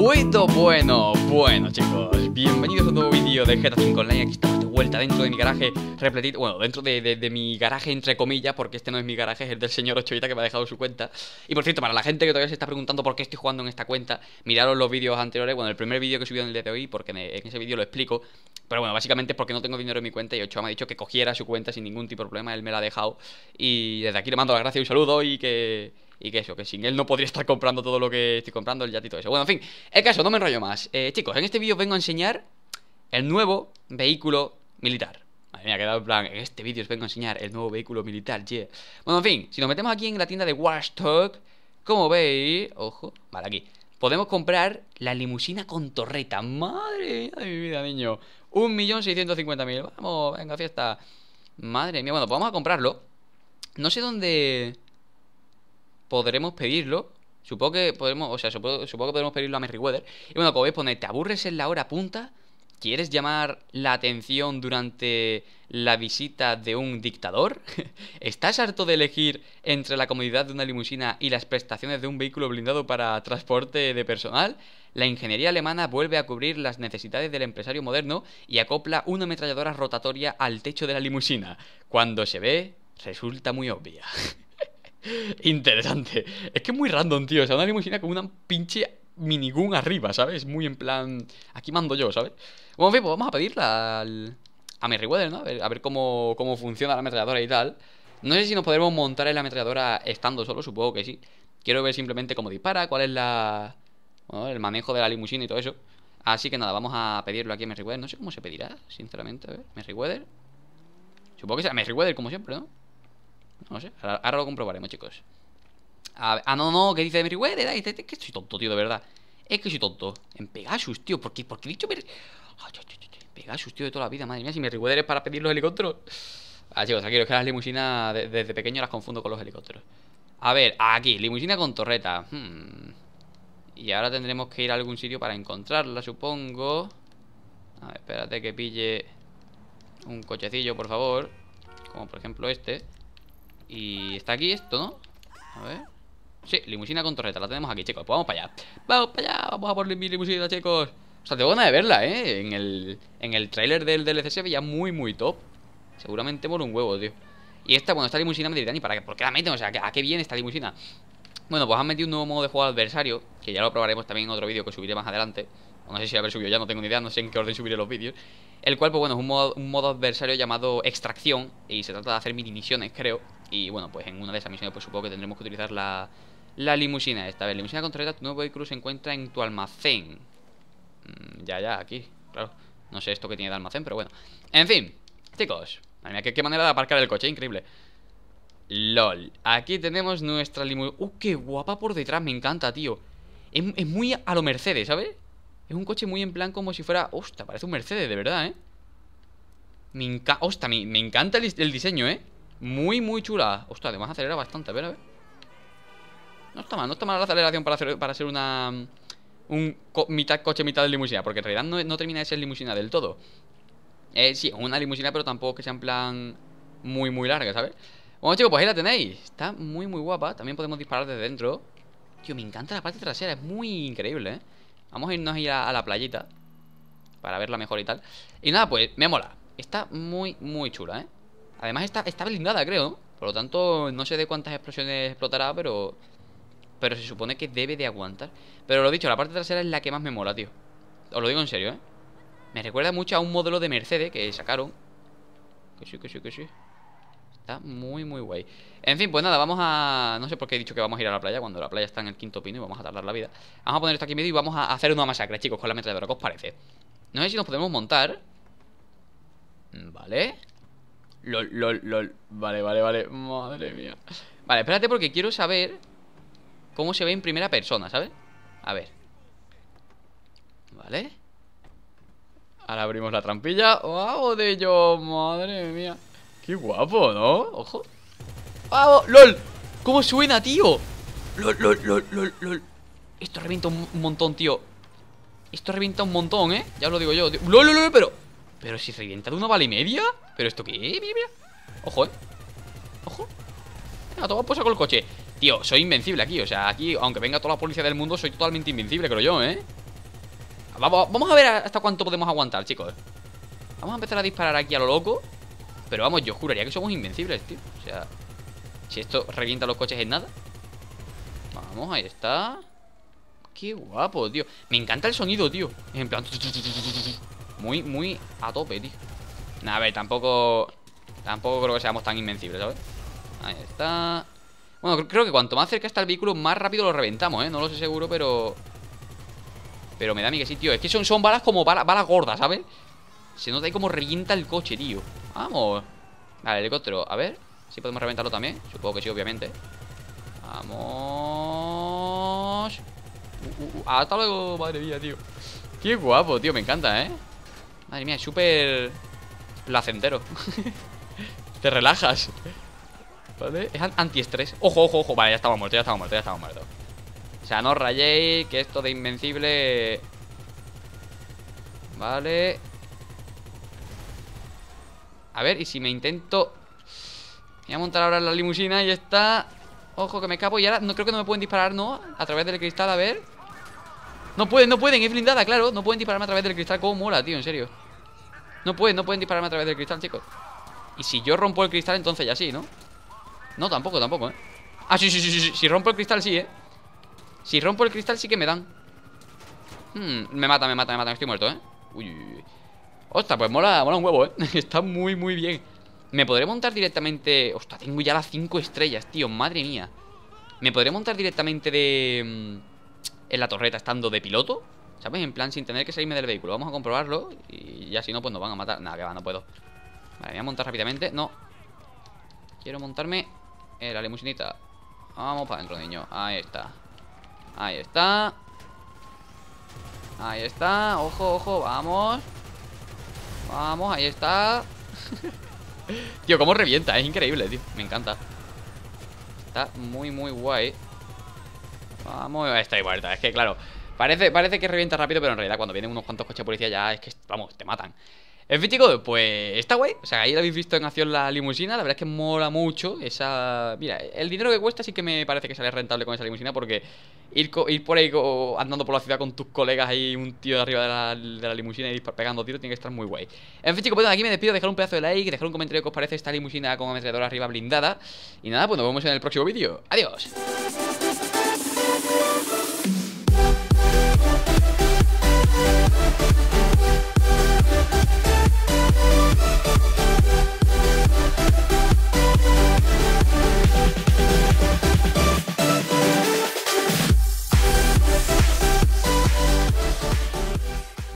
Bueno, bueno, bueno chicos Bienvenidos a un nuevo vídeo de GTA 5 Online Aquí estamos de vuelta dentro de mi garaje repletito Bueno, dentro de, mi garaje entre comillas Porque este no es mi garaje, es el del señor Ochoita que me ha dejado su cuenta Y por cierto, para la gente que todavía se está preguntando por qué estoy jugando en esta cuenta miraron los vídeos anteriores Bueno, el primer vídeo que subí en el día de hoy Porque en, ese vídeo lo explico pero bueno, básicamente es porque no tengo dinero en mi cuenta y Ochoa me ha dicho que cogiera su cuenta sin ningún tipo de problema, él me la ha dejado. Y desde aquí le mando las gracias y un saludo y que, y que eso, que sin él no podría estar comprando todo lo que estoy comprando, el yatito eso. Bueno, en fin, el caso, no me enrollo más. Eh, chicos, en este vídeo os vengo a enseñar el nuevo vehículo militar. Madre mía, quedado en plan, en este vídeo os vengo a enseñar el nuevo vehículo militar, yeah. Bueno, en fin, si nos metemos aquí en la tienda de Warstock, como veis, ojo, vale, aquí, podemos comprar la limusina con torreta. Madre mía de mi vida, niño. 1.650.000. Vamos, venga, fiesta. Madre mía, bueno, pues vamos a comprarlo. No sé dónde podremos pedirlo. Supongo que podremos, o sea, supongo, que podremos pedirlo a Merryweather. Y bueno, como veis, pone, pues, ¿te aburres en la hora punta? ¿Quieres llamar la atención durante la visita de un dictador? ¿Estás harto de elegir entre la comodidad de una limusina y las prestaciones de un vehículo blindado para transporte de personal? La ingeniería alemana vuelve a cubrir las necesidades del empresario moderno y acopla una ametralladora rotatoria al techo de la limusina. Cuando se ve, resulta muy obvia. interesante. Es que es muy random, tío. O sea, una limusina con una pinche minigun arriba, ¿sabes? Muy en plan. Aquí mando yo, ¿sabes? Bueno, en fin, pues vamos a pedirla al. A Merryweather, ¿no? A ver, a ver cómo, cómo funciona la ametralladora y tal. No sé si nos podremos montar en la ametralladora estando solo, supongo que sí. Quiero ver simplemente cómo dispara, cuál es la. el manejo de la limusina y todo eso. Así que nada, vamos a pedirlo aquí a Merryweather. No sé cómo se pedirá, sinceramente. A ver, Merryweather. Supongo que sea Merryweather, como siempre, ¿no? No sé, ahora, lo comprobaremos, chicos. ah, no, no, que dice Merryweather? es que soy tonto, tío, de verdad. Es que soy tonto. En Pegasus, tío, porque por qué he dicho Pegasus, tío, de toda la vida, madre mía, si Merryweather es para pedir los helicópteros. Ah, chicos, aquí los que las limusinas desde pequeño las confundo con los helicópteros. A ver, aquí, limusina con torreta. Hmm. Y ahora tendremos que ir a algún sitio para encontrarla, supongo. A ver, espérate que pille un cochecillo, por favor. Como por ejemplo este. Y está aquí esto, ¿no? A ver Sí, limusina con torreta, la tenemos aquí, chicos Pues vamos para allá Vamos para allá, vamos a por mi limusina, chicos O sea, tengo ganas de verla, ¿eh? En el, en el trailer del DLC se veía muy, muy top Seguramente por un huevo, tío Y esta, bueno, esta limusina me dirán ¿Y para qué? ¿Por qué la meten? O sea, ¿a qué viene esta limusina? Bueno, pues han metido un nuevo modo de juego adversario Que ya lo probaremos también en otro vídeo que subiré más adelante o no sé si lo habré subido ya, no tengo ni idea, no sé en qué orden subiré los vídeos. El cual, pues bueno, es un modo, un modo adversario llamado extracción y se trata de hacer mini misiones, creo. Y bueno, pues en una de esas misiones pues supongo que tendremos que utilizar la, limusina esta. A ver, limusina contraria, tu nuevo vehículo se encuentra en tu almacén. Mm, ya, ya, aquí, claro. No sé esto que tiene de almacén, pero bueno. En fin, chicos. Madre mía, qué, manera de aparcar el coche, increíble. LOL. Aquí tenemos nuestra limusina. ¡Uh, qué guapa por detrás! Me encanta, tío. Es, muy a lo Mercedes, ¿sabes? Es un coche muy en plan como si fuera... ¡Hostia! Parece un Mercedes, de verdad, ¿eh? Me, me, encanta el diseño, ¿eh? Muy, muy chula. Ostras, además acelera bastante. A ver, a ver. No está mal, no está mal la aceleración para, hacer, ser una... Mm, un mitad coche, mitad de limusina. Porque en realidad no, termina de ser limusina del todo. Eh, sí, una limusina, pero tampoco que sea en plan muy, muy larga, ¿sabes? Bueno, chicos, pues ahí la tenéis. Está muy, muy guapa. También podemos disparar desde dentro. Tío, me encanta la parte trasera. Es muy increíble, ¿eh? Vamos a irnos a, a la playita. Para verla mejor y tal. Y nada, pues me mola. Está muy, muy chula, ¿eh? Además está, está blindada, creo. Por lo tanto, no sé de cuántas explosiones explotará, pero... Pero se supone que debe de aguantar. Pero lo dicho, la parte trasera es la que más me mola, tío. Os lo digo en serio, ¿eh? Me recuerda mucho a un modelo de Mercedes que sacaron. Que sí, que sí, que sí. Está muy, muy guay. En fin, pues nada, vamos a... No sé por qué he dicho que vamos a ir a la playa cuando la playa está en el quinto pino y vamos a tardar la vida. Vamos a poner esto aquí en medio y vamos a hacer una masacre, chicos, con la metralladora. ¿Qué os parece? No sé si nos podemos montar. Vale. Lol, lol, lol. Vale, vale, vale. Madre mía. Vale, espérate porque quiero saber cómo se ve en primera persona, ¿sabes? A ver. Vale. Ahora abrimos la trampilla. ¡Wow, de yo! Madre mía. Qué guapo, ¿no? Ojo. ¡Wow! ¡Lol! ¿Cómo suena, tío? ¡Lol, lol, lol, lol, lol! Esto revienta un montón, tío. Esto revienta un montón, ¿eh? Ya os lo digo yo. ¡Lol, lol, lol! Pero... ¿Pero si revienta de una vale y media? ¿Pero esto qué? Mira, Ojo, eh. Ojo. Venga, todo posa con el coche. Tío, soy invencible aquí. O sea, aquí, aunque venga toda la policía del mundo, soy totalmente invencible, creo yo, ¿eh? Vamos, vamos a ver hasta cuánto podemos aguantar, chicos. Vamos a empezar a disparar aquí a lo loco. Pero vamos, yo juraría que somos invencibles, tío. O sea, si esto revienta los coches en nada. Vamos, ahí está. Qué guapo, tío. Me encanta el sonido, tío. En plan... Muy, muy a tope, tío. Nah, a ver, tampoco... Tampoco creo que seamos tan invencibles, ¿sabes? Ahí está... Bueno, creo que cuanto más cerca está el vehículo, más rápido lo reventamos, ¿eh? No lo sé seguro, pero... Pero me da a mí que sí, tío. Es que son, balas como balas, gordas, ¿sabes? Se nota ahí como revienta el coche, tío. Vamos. Vale, helicóptero. A ver si podemos reventarlo también. Supongo que sí, obviamente. Vamos. Uh, uh, uh. Hasta luego, madre mía, tío. Qué guapo, tío. Me encanta, ¿eh? Madre mía, es súper placentero. Te relajas. ¿Vale? Es antiestrés. Ojo, ojo, ojo. Vale, ya estamos muertos, ya estamos muertos, ya estamos muertos. O sea, no rayéis, que esto de invencible... Vale. A ver, y si me intento... Voy a montar ahora la limusina y está... Ojo, que me escapo y ahora no creo que no me pueden disparar, ¿no? A través del cristal, a ver... No pueden, no pueden, es blindada, claro No pueden dispararme a través del cristal, como mola, tío, en serio no pueden, no pueden dispararme a través del cristal, chicos Y si yo rompo el cristal, entonces ya sí, ¿no? No, tampoco, tampoco, ¿eh? Ah, sí, sí, sí, sí, si rompo el cristal sí, ¿eh? Si rompo el cristal sí que me dan hmm, me mata, me mata, me mata, estoy muerto, ¿eh? Uy, uy, Ostras, pues mola, mola un huevo, ¿eh? Está muy, muy bien Me podré montar directamente... Ostras, tengo ya las 5 estrellas, tío, madre mía ¿Me podré montar directamente de... Mm, en la torreta estando de piloto? ¿Sabes? En plan, sin tener que salirme del vehículo Vamos a comprobarlo y ya si no, pues nos van a matar Nada, que va, no puedo Vale, voy a montar rápidamente No Quiero montarme en la limusinita Vamos para adentro, niño Ahí está Ahí está Ahí está Ojo, ojo, vamos Vamos, ahí está Tío, cómo revienta, es increíble, tío Me encanta Está muy, muy guay Vamos, está igual, es que claro Parece, que revienta rápido, pero en realidad cuando vienen unos cuantos coches de policía ya es que, vamos, te matan. En fin, chicos, pues está guay. O sea, ahí lo habéis visto en acción la limusina. La verdad es que mola mucho esa. Mira, el dinero que cuesta sí que me parece que sale rentable con esa limusina. Porque ir, por ahí andando por la ciudad con tus colegas y un tío de arriba de la, limusina y ir pegando tiros tiene que estar muy guay. En fin, chicos, pues aquí me despido. Dejar un pedazo de like, dejar un comentario que os parece esta limusina con ametralladora arriba blindada. Y nada, pues nos vemos en el próximo vídeo. Adiós.